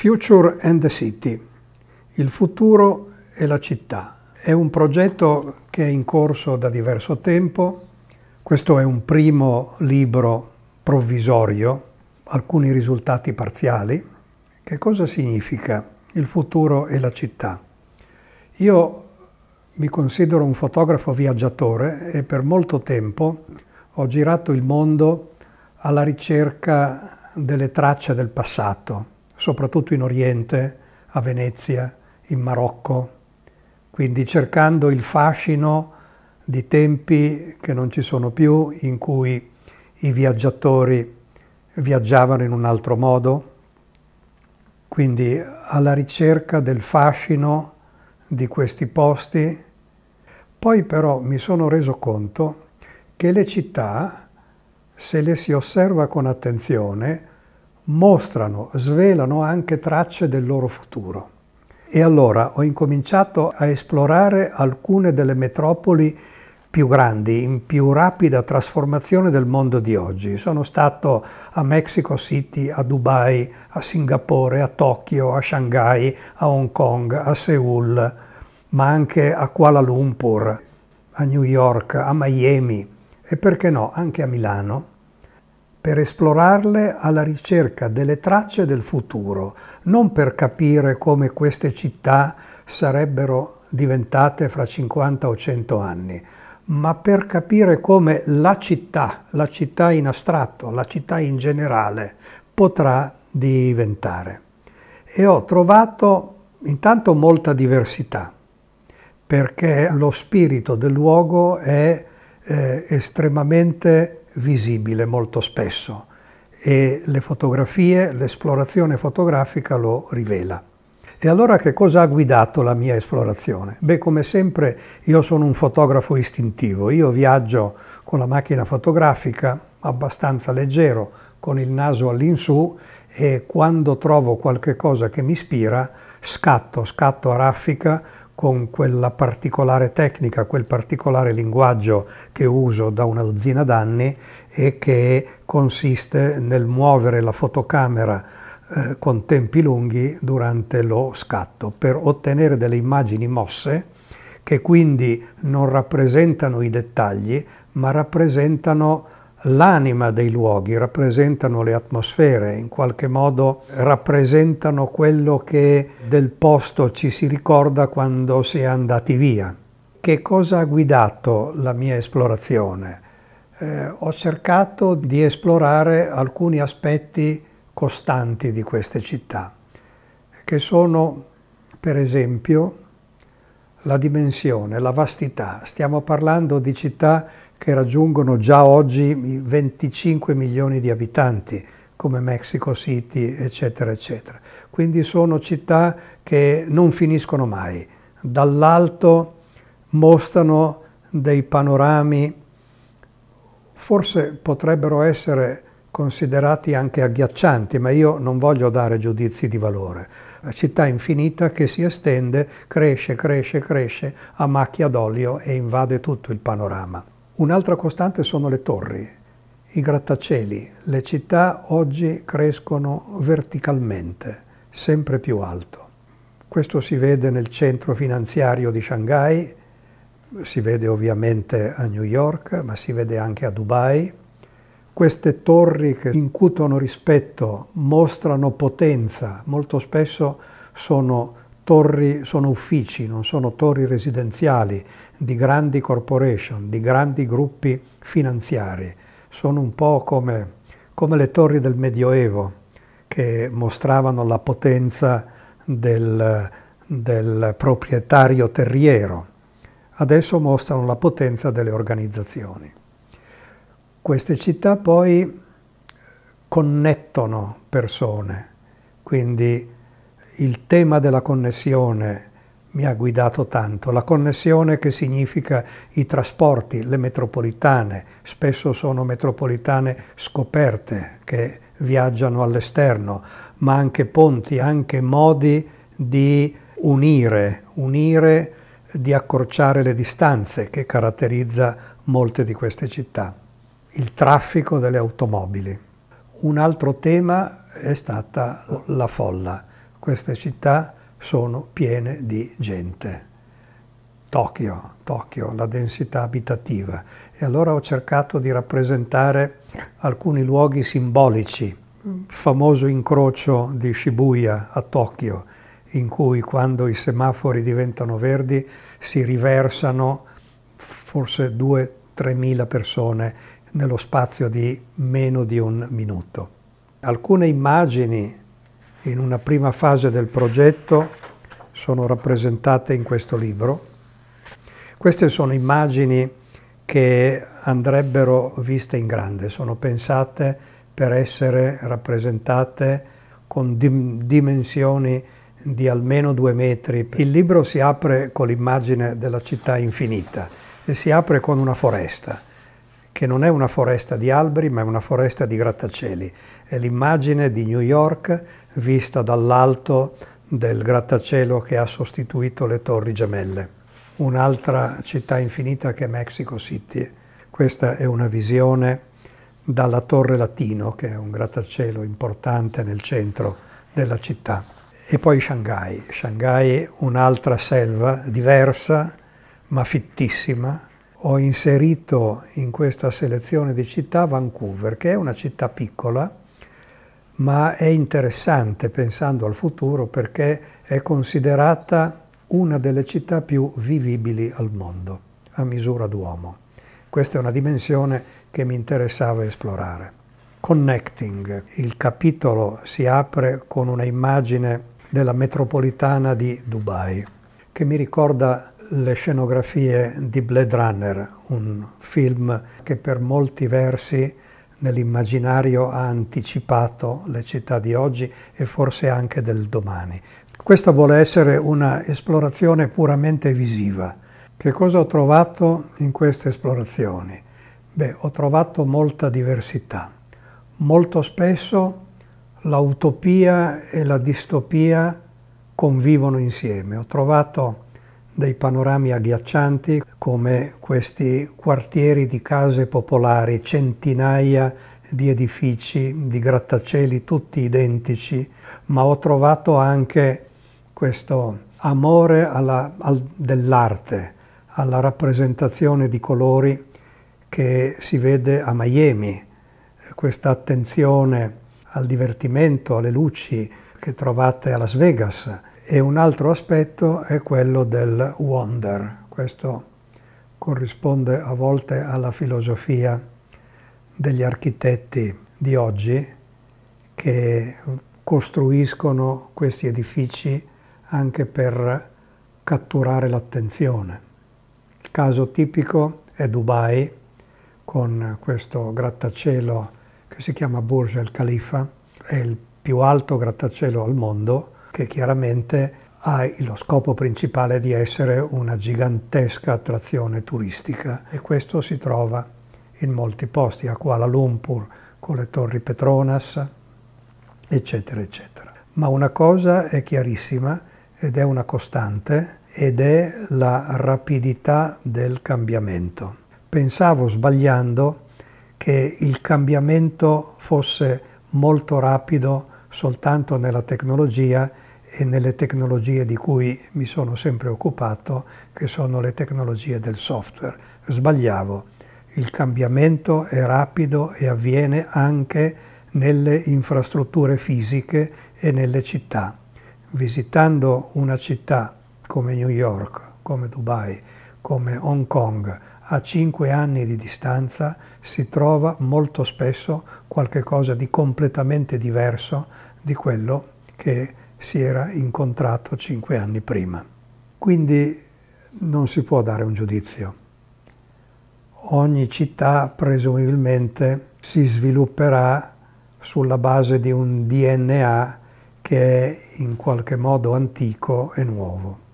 Future and the City, il futuro e la città. È un progetto che è in corso da diverso tempo, questo è un primo libro provvisorio, alcuni risultati parziali. Che cosa significa il futuro e la città? Io mi considero un fotografo viaggiatore e per molto tempo ho girato il mondo alla ricerca delle tracce del passato, soprattutto in Oriente, a Venezia, in Marocco, quindi cercando il fascino di tempi che non ci sono più, in cui i viaggiatori viaggiavano in un altro modo, quindi alla ricerca del fascino di questi posti. Poi però mi sono reso conto che le città, se le si osserva con attenzione, mostrano, svelano anche tracce del loro futuro. E allora ho incominciato a esplorare alcune delle metropoli più grandi, in più rapida trasformazione del mondo di oggi. Sono stato a Mexico City, a Dubai, a Singapore, a Tokyo, a Shanghai, a Hong Kong, a Seoul, ma anche a Kuala Lumpur, a New York, a Miami e perché no anche a Milano per esplorarle alla ricerca delle tracce del futuro, non per capire come queste città sarebbero diventate fra 50 o 100 anni, ma per capire come la città, la città in astratto, la città in generale, potrà diventare. E ho trovato intanto molta diversità, perché lo spirito del luogo è eh, estremamente visibile molto spesso e le fotografie, l'esplorazione fotografica lo rivela. E allora che cosa ha guidato la mia esplorazione? Beh, come sempre io sono un fotografo istintivo, io viaggio con la macchina fotografica abbastanza leggero, con il naso all'insù e quando trovo qualche cosa che mi ispira scatto, scatto a raffica con quella particolare tecnica, quel particolare linguaggio che uso da una dozzina d'anni e che consiste nel muovere la fotocamera eh, con tempi lunghi durante lo scatto per ottenere delle immagini mosse che quindi non rappresentano i dettagli ma rappresentano l'anima dei luoghi, rappresentano le atmosfere, in qualche modo rappresentano quello che del posto ci si ricorda quando si è andati via. Che cosa ha guidato la mia esplorazione? Eh, ho cercato di esplorare alcuni aspetti costanti di queste città, che sono per esempio la dimensione, la vastità. Stiamo parlando di città che raggiungono già oggi 25 milioni di abitanti, come Mexico City, eccetera, eccetera. Quindi sono città che non finiscono mai. Dall'alto mostrano dei panorami, forse potrebbero essere considerati anche agghiaccianti, ma io non voglio dare giudizi di valore. La città infinita che si estende, cresce, cresce, cresce a macchia d'olio e invade tutto il panorama. Un'altra costante sono le torri, i grattacieli. Le città oggi crescono verticalmente, sempre più alto. Questo si vede nel centro finanziario di Shanghai, si vede ovviamente a New York, ma si vede anche a Dubai. Queste torri che incutono rispetto, mostrano potenza, molto spesso sono torri sono uffici, non sono torri residenziali di grandi corporation, di grandi gruppi finanziari. Sono un po' come, come le torri del Medioevo che mostravano la potenza del, del proprietario terriero. Adesso mostrano la potenza delle organizzazioni. Queste città poi connettono persone, quindi il tema della connessione mi ha guidato tanto. La connessione che significa i trasporti, le metropolitane, spesso sono metropolitane scoperte che viaggiano all'esterno, ma anche ponti, anche modi di unire, unire, di accorciare le distanze che caratterizza molte di queste città. Il traffico delle automobili. Un altro tema è stata la folla queste città sono piene di gente. Tokyo, Tokyo, la densità abitativa. E allora ho cercato di rappresentare alcuni luoghi simbolici. Il famoso incrocio di Shibuya a Tokyo, in cui quando i semafori diventano verdi si riversano forse 2-3 mila persone nello spazio di meno di un minuto. Alcune immagini in una prima fase del progetto sono rappresentate in questo libro. Queste sono immagini che andrebbero viste in grande, sono pensate per essere rappresentate con dim dimensioni di almeno due metri. Il libro si apre con l'immagine della città infinita e si apre con una foresta che non è una foresta di alberi ma è una foresta di grattacieli. È l'immagine di New York vista dall'alto del grattacielo che ha sostituito le torri gemelle. Un'altra città infinita che è Mexico City. Questa è una visione dalla Torre Latino, che è un grattacielo importante nel centro della città. E poi Shanghai. Shanghai, un'altra selva diversa ma fittissima, ho inserito in questa selezione di città Vancouver, che è una città piccola, ma è interessante pensando al futuro perché è considerata una delle città più vivibili al mondo, a misura d'uomo. Questa è una dimensione che mi interessava esplorare. Connecting. Il capitolo si apre con una immagine della metropolitana di Dubai, che mi ricorda le scenografie di Blade Runner, un film che per molti versi nell'immaginario ha anticipato le città di oggi e forse anche del domani. Questa vuole essere una esplorazione puramente visiva. Che cosa ho trovato in queste esplorazioni? Beh, ho trovato molta diversità. Molto spesso l'utopia e la distopia convivono insieme. Ho trovato dei panorami agghiaccianti come questi quartieri di case popolari, centinaia di edifici, di grattacieli tutti identici, ma ho trovato anche questo amore al, dell'arte, alla rappresentazione di colori che si vede a Miami, questa attenzione al divertimento, alle luci che trovate a Las Vegas e un altro aspetto è quello del wonder. Questo corrisponde a volte alla filosofia degli architetti di oggi che costruiscono questi edifici anche per catturare l'attenzione. Il caso tipico è Dubai con questo grattacielo che si chiama Burj al Khalifa, è il più alto grattacielo al mondo che chiaramente ha lo scopo principale di essere una gigantesca attrazione turistica e questo si trova in molti posti, a Kuala Lumpur con le torri Petronas, eccetera, eccetera. Ma una cosa è chiarissima ed è una costante ed è la rapidità del cambiamento. Pensavo sbagliando che il cambiamento fosse molto rapido soltanto nella tecnologia e nelle tecnologie di cui mi sono sempre occupato, che sono le tecnologie del software. Sbagliavo, il cambiamento è rapido e avviene anche nelle infrastrutture fisiche e nelle città. Visitando una città come New York, come Dubai, come Hong Kong, a cinque anni di distanza si trova molto spesso qualcosa di completamente diverso di quello che si era incontrato cinque anni prima. Quindi non si può dare un giudizio. Ogni città presumibilmente si svilupperà sulla base di un DNA che è in qualche modo antico e nuovo.